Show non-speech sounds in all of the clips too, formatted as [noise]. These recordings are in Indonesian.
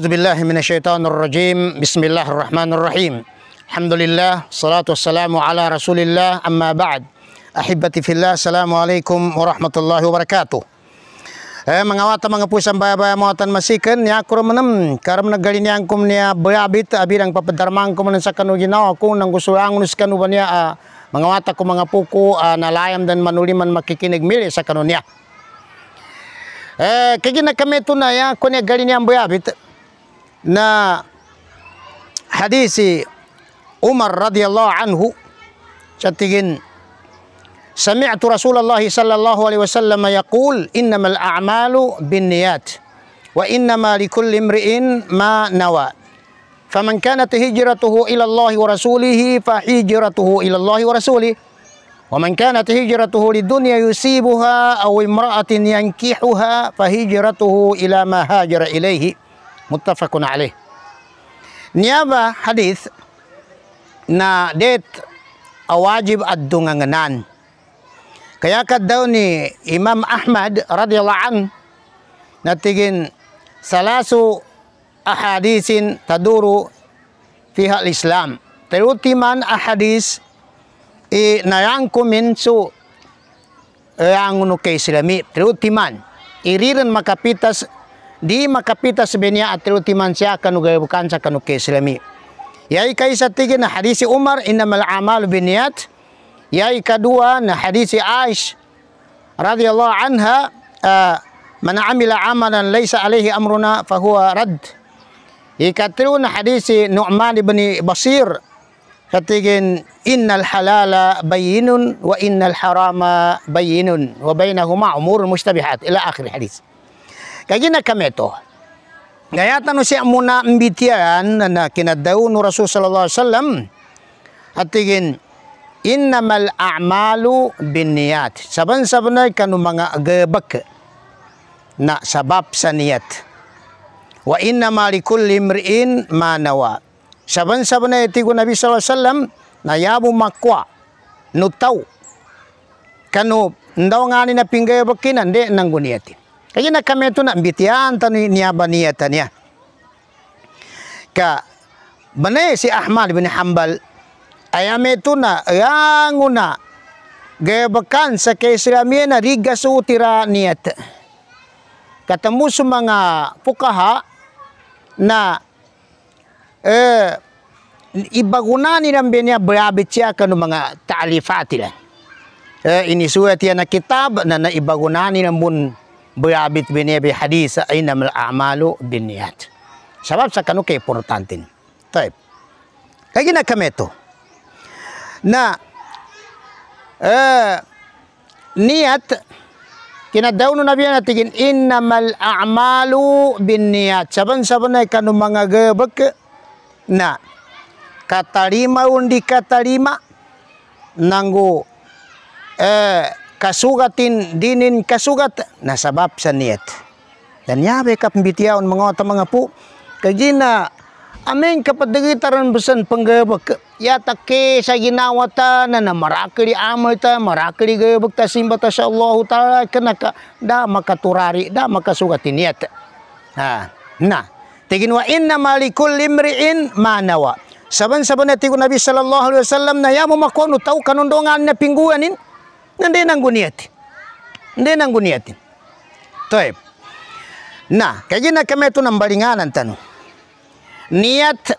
Bismillahirrahmanirrahim. Bismillahirrahmanirrahim. Alhamdulillah, salatu wassalamu ala rasulillah amma ba'd. Ahibati fillah, assalamualaikum warahmatullahi wabarakatuh. Eh, mengawata mengepui sampai baya muatan masikan ya kurang menem karena negari ni angkum ni beabit abirang papadarmang ku menesakan uginau ya, ah. aku nang gusulang nuskan ubania uh, mengawata ku mengapuku uh, ah, nalayam dan manuliman makikinig mili sa kanunya. Eh, kagina kami tunay ya kunya gali ni ang نا حديث عمر رضي الله عنه shatigin سمعت رسول الله صلى الله عليه وسلم يقول إنما الأعمال بالنيات وإنما لكل امرئ ما نوى فمن كانت هجرته إلى الله ورسوله فهجرته إلى الله ورسوله ومن كانت هجرته للدنيا يصيبها أو امرأة ينكحها فهجرته إلى ما هاجر إليه متفق عليه niaba hadis na det awajib addungangan kaya kad ni Imam Ahmad radhiyallahu an natigin salasu ahadisin taduru fiha islam terutiman ahadis i nayang kuminsu yang eh, nukay islami terutiman iriran makapitas di makapita sebenya atilu timansia kanu gaya bukan kanu selami yai kaisa tiga na hadisi Umar innamal amal biniat yai kedua na hadisi Aish radhiyallahu anha uh, man amila amalan laisa alaihi amruna fahuwa rad ikatilu na hadisi Nu'man bin Basir katigin innal halala bayinun, wa innal harama bayinun, wa bayinahuma umur mustabihat ila akhir hadis Kaya nakameto. Ngayatan no siya muna ang bitiyan na kinadaw no Rasul sallallahu alaihi wasallam. At tingin, innamal a'malu binniyat. Saban-saban na kanu mga agabak na sabab sa niyat. Wa inna likulli imri'in manawa. Saban-saban na iti Nabi sallallahu alaihi wasallam na yabu makwa nutaw kanu ndaw nga ni na pinggay bakinan de nang Kaya na kami ito na ni tani niyaba niya Ka bane si Ahmad bin hambal, ayam itu na ranguna gayabakan sa kaisramiya na rigasu tira niyat. Katamu sa mga pukaha na eh, ibaguna nilang binya brabit siya kanu mga taalifatilan. Eh, inisulat yan na kitab na naibagunanin ang mun buyabit bini bi hadis innamal a'malu binniyat. sebab sakano ke importantin Taib. Kaya ginakame ito na uh, daunu nabi no tigin inna innamal a'malu binniyat saban-saban ay kanu mga gabak na katarima undi katarima nanggo eh kasugatin dinin kasugat nasabab sa niyet. Dan yabe kapmbitiyaon mga ta mga po kagina amin kapadagitaran besan panggabak yata ke sa ginawa ta na namarakali amal ta marakali gabak ta simba ta sa Allah taala kanaka da makaturari da makasugatin niyet. Ha na tigin wa inna malikul limriin manawa. Saban-saban na tigo Nabi sallallahu alaihi wasallam na yamo makono tau kanundongan na pingguanin, ndio nangu niati, ndio nangu niati. Taib. na kajina kami tunambalinganan tanu. Niat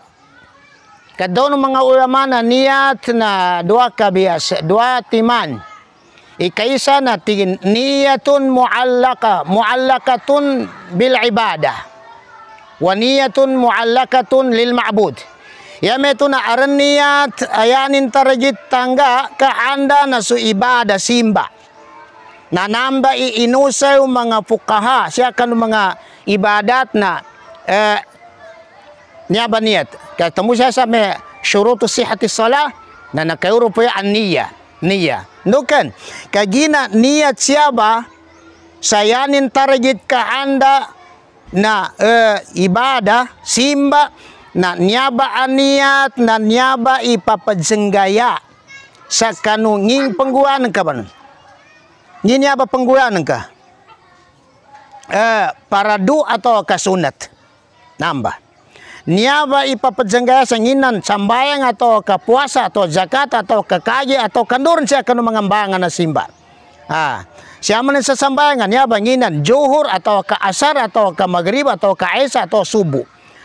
kadono mga ulama na niat na dua kabias, dua timan. Ikaisa na tigin niatun muallaka, muallakatun bil ibadah. Wa niyatun muallakatun lil ma'bud. Ya metu na niat ayanin tarajit tangga ka anda nasu ibada simba na namba iinusay mga fukaha siya kanu mga ibadat na eh, niya ba niyat katamu siya sa may syurutu sihati salah na nakayuro po yan niya niya nukan kagina niyat siya ba sayanin tarajit ka anda na eh, ibada simba na nyaba aniat na nyaba ipapajenggaya sa kanunging nging pengguan ka ba nun? Ngin nyaba pengguan ka? Eh, paradu atau kasunat? Namba. Nyaba ipapajenggaya sa nginan sambayang atau kapuasa atau zakat atau kakaji atau kanduran siya mga mangambangan na simba. Ah, siya man sa sambayangan, nyaba nginan, juhur atau kaasar atau ka atau kaesa atau subuh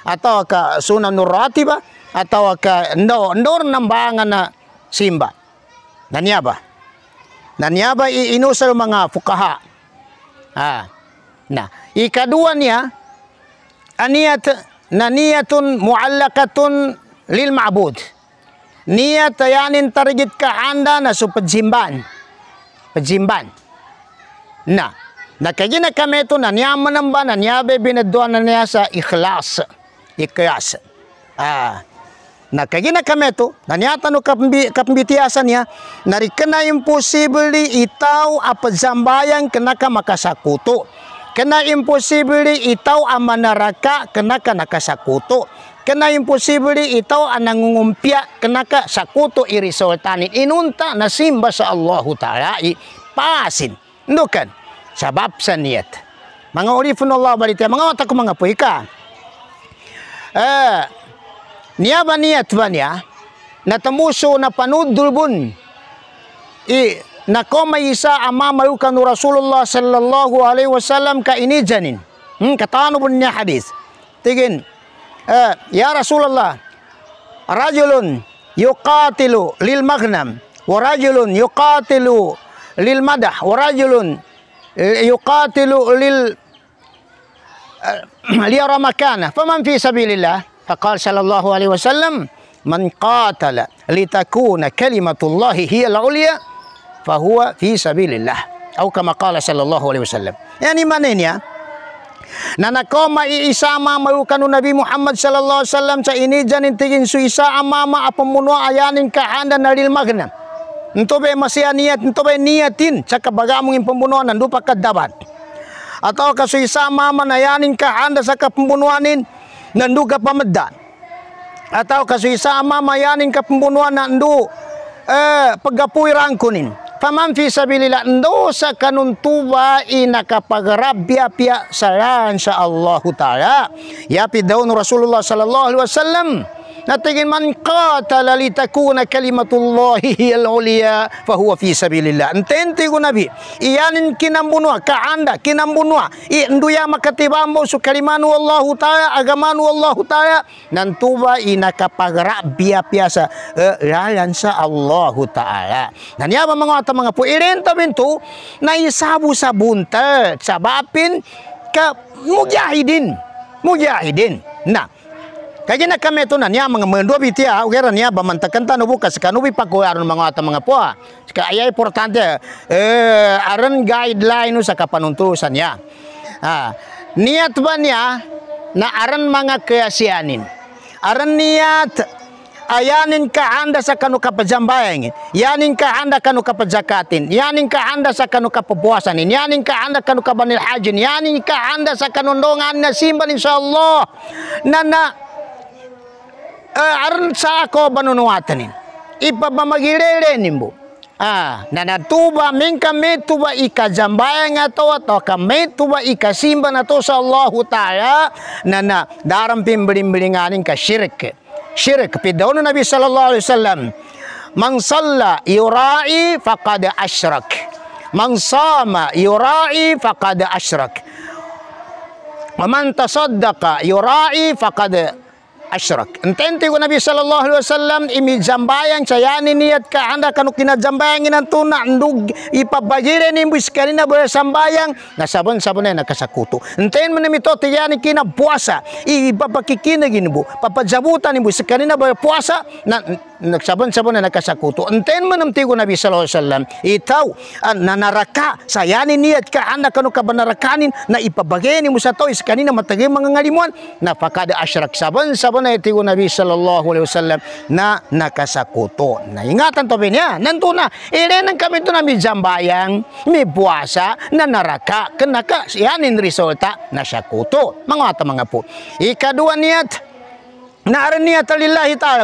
atau sunan nuratiba ratiba ke ndor ndor nambangan eh, nah, ah, na simba na niyaba na niyaba iinusal mga fukaha ah na ikadua niya aniyat na muallakatun lil ma'bud niyat yanin target ka anda na jimban pajimban na nakagina kami ito na niya manamba na niya binadwa na niya sa ikhlas ikias. Ah, nakagina kami to, naniatan o kapambi, kapambitiasan niya, narikana imposible itaw apazambayan kenaka makasakuto. Kena imposible itaw amanaraka manaraka kenaka nakasakuto. Kena imposible itaw anangungumpia nangungumpya kenaka sakuto irisultanin, Inunta na simba sa Allahu Ta'ala pasin. Ndukan, sabab sa niyat. Mga Allah balita, mga otak mga puika eh ba niya tbanya natamuso na panudulbun i koma isa ama marukan Rasulullah sallallahu alaihi wasallam ka janin hmm, katano bun niya hadis tigin eh, ya Rasulullah rajulun yuqatilu lil maghnam wa rajulun yuqatilu lil madah wa rajulun yuqatilu lil Eh, [clears throat] liyara makana faman fi sabilillah fakal sallallahu alaihi wasallam man qatala litakuna kalimatullahi hiya al-ulya fahuwa fi sabilillah atau kama qala sallallahu alaihi wasallam yani manen ya nana koma iisama marukanu nabi muhammad sallallahu alaihi wasallam sa ini janin tigin suisa amama apamuno ayanin kahanda naril magna Ntobe masih niat, ntobe niatin, cakap bagamu yang pembunuhan, nandu pakat atau ke manayanin kahanda sa kapembunuanin nandu pamedan atau sama mayanin kapembunuan nandu eh, pagapui rangkunin faman fi sabilillah ndo sa kanuntuwa inakapagarab biya-biya salan sa Allah Ta'ala ya pidaun Rasulullah sallallahu alaihi wasallam natingin man qatala litakuna kalimatullahi hiyal ulia fahuwa fi sabilillah entente Nanti nabi iyanin kinambunwa kaanda kinambunwa i nduya makatibambo su kalimanu wallahu ta'ala agamanu Allahu ta'ala nantuba inakapagra biya biasa. E, lalan sa Allahu ta'ala Nanti ya mangata mga puirin tabintu na isabu sabuntal sabapin ka mujahidin mujahidin nah Kagina kami tu na niya mga mendo bitia ya, ugera niya ba mantakanta buka sekanu bi pako aron mga ata mga poa sika aya importante ya, eh aran guideline sa kapanuntusan ya ah niat ba niya na aran mga anin aron niat ayanin ya ka anda sa pa kapajambayangin yanin ka anda pa kapajakatin yanin ka anda sa pa kapabuasanin yanin ka anda kanuka kabanil hajin yanin ka anda sa kanundongan na simbal insyaallah na na Eh, arun sako banunuatanin ipa pamagirere nimbu Ah, na tuba minka me tuba ika jambaya nga to ka me tuba ika simba na to Allah taala na na daram bling aning ka syirik. Syirik pidauno Nabi sallallahu alaihi wasallam. Man salla yura'i faqad asyrak. Man sama yura'i faqad asyrak. Wa tasaddaqa yura'i faqad asyrak. entente ko nabi sallallahu alaihi wasallam imi jambayang cayani niat ka anda kanu kinajambayang inantuna ndug ipabagire ni biskarina boya sambayang na sabon sabon na kasakutu. enten man mi to yani kina puasa babakikina ginbu papajabutan imbo biskarina boya puasa na nagsaban-saban na nakasakuto. Anten man ang tigo Nabi sallallahu alaihi wasallam, itaw an ah, nanaraka sayanin niya at ka anak kanu ka banarakanin na ipabagay ni Musa sa tois kanina matagay mga ngalimuan napakada asyrak saban-saban na tigo Nabi sallallahu alaihi wasallam na nakasakuto. Naingatan to niya. Ah. Nanto na irenan kami to na mi jambayang, mi buwasa na naraka kanaka yanin resulta na sakuto. Mga ata mga po. Ikadua niyat Naaran niya talillahi ta'ala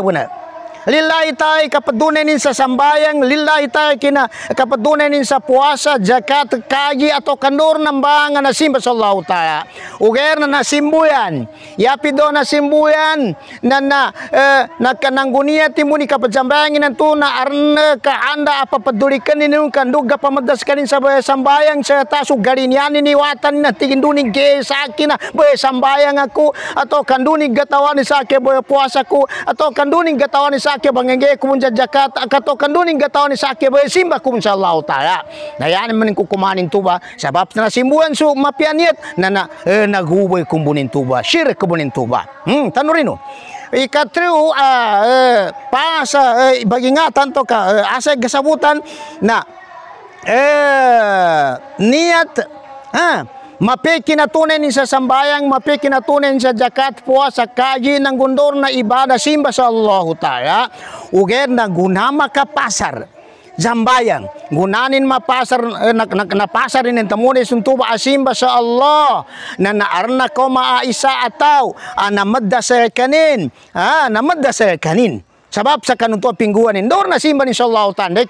lillahi tayo kapadunay nin sa sambayang, lillahi tayo kina kapadunay nin sa puasa, jakat, kagi ato kanur ng banga na simba sa Allah ta'ala. Uger na nasimbuyan, yapido na simbuyan, na na, eh, nakanangguniya timo ni kapadsambayang inan to na arne ka anda apa peduli apapadulikan ninun kanduga pamadas kanin sa sambayang sa taso garinyanin niwatan na tigindunig ke sa akin boy sambayang aku atau kandunig gatawan ni sa akin boy puasa ko, ato kandunig gatawan ni sake bangenge kumunja jakat akato gatau ni sake be simba kumunja Allah taala na yani ku kukumanin tuba sabab na simbuan su mapianiet na na eh, nagubay kumbunin tuba syirik kumunin tuba hmm tanurino ikatriu uh, ah, eh, pasa ah, eh, bagingatan to ka eh, asay gasabutan na eh, niat ah mapikinatunan sa sambayang, mapikinatunan sa jakat puasa, kaji ng gundor na ibada, simba sa Allah Ta'ala, uger na gunama ka pasar, jambayang, gunanin mapasar, na, eh, na, napasar rin tamunin suntuba asimba sa Allah, na naarna ko maaisa ataw, anamadda sa kanin, ah, namadda sa kanin. Sabab sa kanunto pingguan in dor na simba ni sallahu tan. Dahil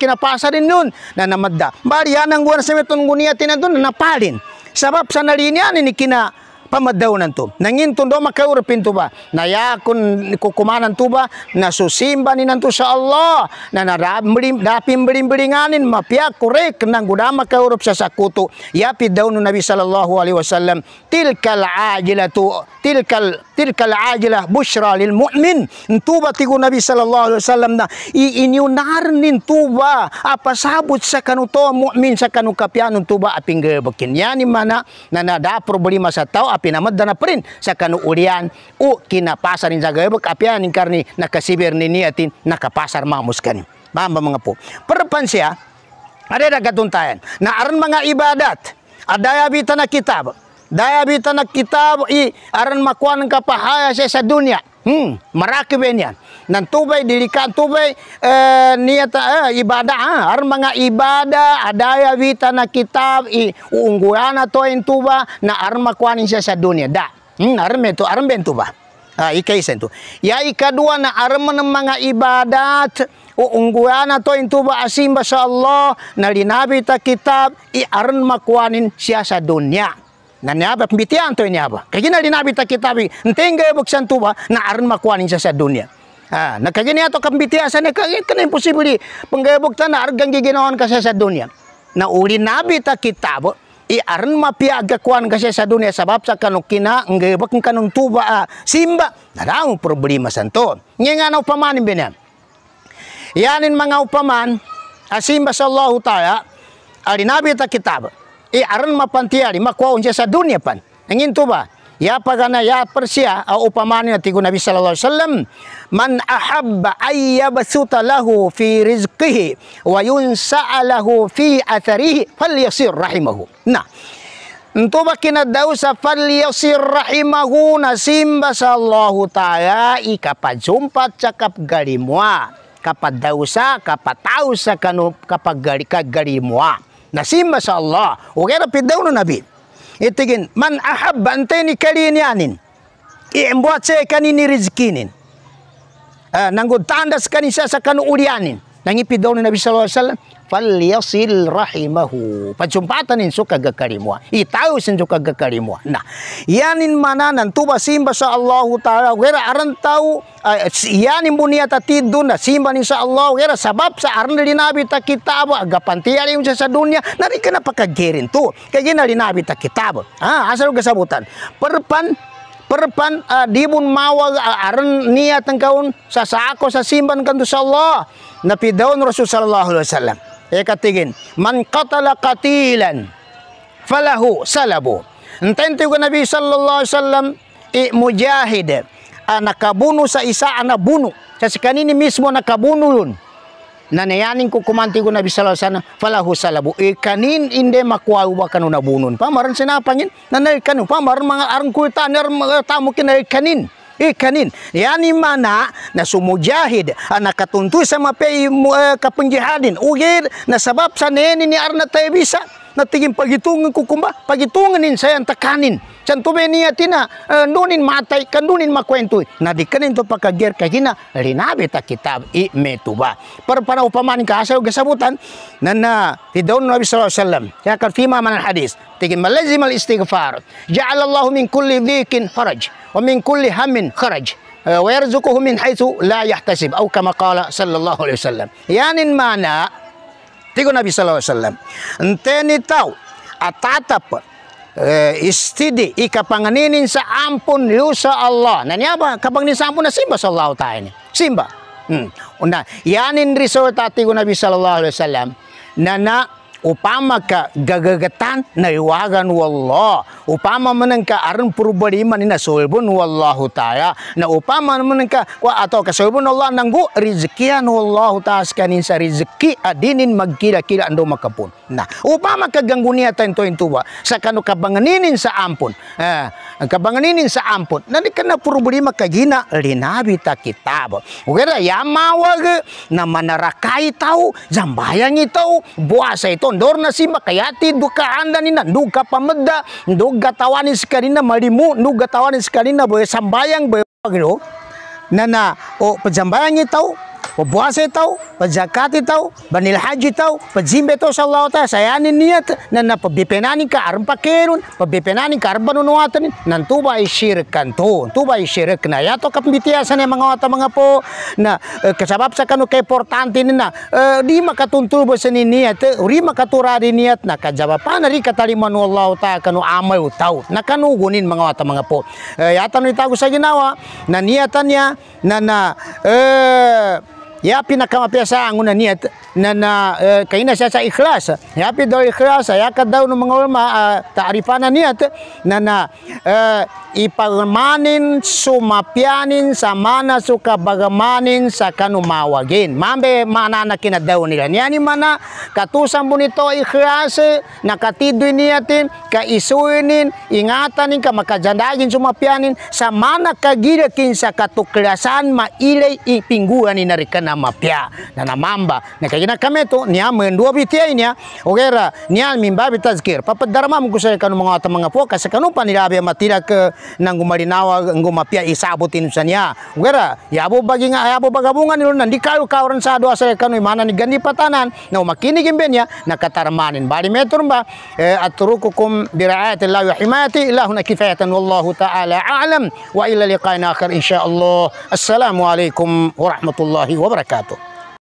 nun na namadda. Bari yan ang guwan sa metong guniya tinadun na napalin. Sabab sa nalinian ni kina pamadaw nan to. Nangintun do makaurpin to ba? Nayakon kukumanan to ba? Nasusimba ni nanto sa Allah. Na narablim, dapimbling-blinganin, mapiyak, korek, nang guda makaurup sa sakuto. Yapid daw Nabi sallallahu alaihi wasallam, tilkal ajilatu, tilkal tilkal ajilah bushra lil mu'min tuba tigo nabi sallallahu alaihi wasallam na iiniunar nin tuba apa sabut sa kanuto mu'min sa kanu kapian tuba aping gebekin yan mana na nada problema sa tao api na prin sa kanu urian u kinapasar nin sa gebek apian karni nakasibir ni niatin nakapasar mamuskan bamba mga po perpansya ada dagat tuntayan na aran mga ibadat ada yabita kitab daya bitana kitab i aran makuan ka pahaya sa dunia hmm marakibin yan nan tubay dilikan tubay eh, niyata eh, ibadah ha? Ah, aran mga ibadah adaya ah, bitana kitab i uungguana to intuba na aran makuan siya sa dunia da hmm aran meto aran bentuba Ah, ikay sento. Ya ikadua na arman ng mga ibadat ungguan to intuba asim ba sa Allah na linabi ta kitab i aran makuanin siya sa dunia. ನನ್ನ ಯಾವ ಮಿತಿ ಅಂತ ಯಾವ ಕಗಿನ ಅಡಿ ನಾ ಬಿತ್ತ ಕಿತಾಬಿ ಅಂತೇಂಗೆ ಬುಕ್ಸನ್ ತೂವ ನಾ ಅರನ್ ಮಕ್ವಾನಿ ಸಸ ದುನಿಯಾ Ah, nakagini ato kambitiasan kagini kanay posibili panggayabuktan na argang giginawan kasi sa dunia. Na uli nabi ta kitabo iaran mapiagakuan kasi sa dunia, sabab sa kanukina ang gayabak kanong tuba ah, simba narang problema santo. Ngayon ya. nga na upamanin binyan. Yanin mga upaman asimba ah, sa Allah taala nabi ta kitabo i aran ma pantiari ma kwa unja sa dunia pan tu tuba ya pagana ya persia au upamani na tigo nabi sallallahu alaihi wasallam man ahabba basuta lahu fi rizqihi wa yunsa'a lahu fi atharihi falyasir rahimahu nah Ntuba kinadausa yasir rahimahu nasimba sallahu ta'ala ika ikapajumpat cakap galimwa kapadausa kapatausa kanu kapagari kagarimwa nasim masya Allah. Oke, tapi daun nabi. Itu gin, man ahab bantai ni kalian yanin. Iem buat saya kan ini rezekinin. Uh, ah, nanggut tanda sekali saya akan ulianin. Nangi pidau nabi falyasil rahimahu. Pajumpatan in suka gakarimwa. Itau sin suka gakarimwa. Nah, yanin mananan tuba simba sa Allah taala gera arantaw uh, eh, yanin buniata tidun na simba ni sa Allah gera sabab sa aran nabi ta aga gapantiya ni sa dunia nari kana pakagerin tu? Kaya na nabi ta kitab. Ah, asal gasabutan. Perpan perpan uh, dibun mawag uh, ah, aran niat ang sa sa ako sa simban kan tu sa Allah Nabi daun Rasul sallallahu alaihi wasallam ekatigin eh, man qatala qatilan falahu salabu entente ko nabi sallallahu alaihi wasallam i eh, mujahid anakabuno sa isa anabuno kasi kanini mismo nakabuno yun nanayanin ko kumanti ko nabi sallallahu alaihi wasallam falahu salabu e kanin inde ba kanu nabunun. pamaran sinapangin nanay kanu pamaran mga arang kuitan ar tamukin ay kanin ikanin eh, yani mana na sumujahid ah, katuntu sa mape uh, eh, kapunjihadin ugir na sabab sa neni ni arna tayo bisa na tigin pagitungan ko kumba pagitungan nin saya takanin chan tube niya tina uh, nunin matay kanunin makwento na di kanin to pakager kahina rinabi ta kitab i metuba par para upamanin ka asaw gasabutan na na ti nabi sallallahu alaihi wasallam ya kan fima man hadis tigin malazim al istighfar ja'alallahu min kulli dhikin faraj wa min kulli hamin kharaj ويرزقه من حيث لا يحتسب أو كما قال صلى sallallahu alaihi wasallam yanin mana Tigo Nabi sallallahu alaihi wasallam. Enteni tau atatap eh, istidi ika panganinin sa ampun lusa Allah. Nani apa? Kapang ni sa ampun na simba sa Allah tayo Simba. Hmm. Una, yanin resort ati Nabi sallallahu alaihi wasallam na upama ka gagagatan na iwagan wallah Upama menengka arun purubadi manina sulbun wallahu ta'ala na menengka wa atau kasoibun Allah nanggu rezekian wallahu ta'ala sekanin sa rezeki adinin magkira-kira ando makapun nah upama kaganggu niya tento intuwa sa kanu kabanganinin sa ampun eh, kabanganinin sa ampun na di ka na purubadi makagina linabi ta kitab wala yamawag na manarakai tau jambayang tau buasa itu ndor na si makayatid bukaan na nina nduga pamada gatawani sikarina malimu nu gatawani sikarina boy sambayang boy gitu. nana o pajambayang itaw وبواسي tau, pazakat tau, banil haji tau, pazimbe itaw sa Allah ta, sayani niyat, na napabipinanin ka arpa kenun, pabipinanin ka arpa nunuatan, nan tuba isyirik kan tuba isyirik ya, na yato kapbitiasan ng mga wata mga po, na uh, kasabab sa kanu kay portante na, uh, di makatuntul sa niyat, uri makaturari niyat, na kajabapan e, ya, na rin kataliman Allah ta, kanu amay utaw, na kanugunin mga wata mga po. yata nung itago sa ginawa, na niya, na na, e, ya na kama piyasa ang una niyat na na uh, eh, kaina siya sa ikhlas yapi daw ikhlas yakat daw ng mga ulama uh, ah, taaripan na niyat na na uh, eh, ipagmanin sumapyanin sa mana suka bagamanin sa kanumawagin mambe manana kinadaw nila niyani mana katusan mo nito ikhlas nakatidoy niyatin kaisuinin ingatanin ka makajandagin sumapyanin sa mana kagirakin sa katuklasan mailay ipinguhan ni narikana na mapya na na mamba na kagina kameto niya mendua bitia ogera niya mimba bita zikir papa darma mengkusai kanu mengawata mengapu kasa kanu matira ke nanggu marinawa nggu mapya isabutin sania ogera ya abu bagi nga ya abu bagabungan ilu nandi kayu kauran sa doa saya kanu imana ni gandi patanan na umakini gimbenya na katarmanin bali metur mba اترككم برعايه الله وحمايته الهنا كفايه والله تعالى اعلم والى لقاء اخر ان شاء wabarakatuh.